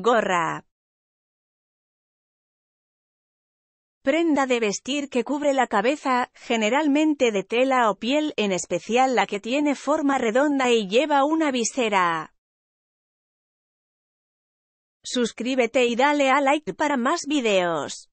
Gorra. Prenda de vestir que cubre la cabeza, generalmente de tela o piel, en especial la que tiene forma redonda y lleva una visera. Suscríbete y dale a like para más videos.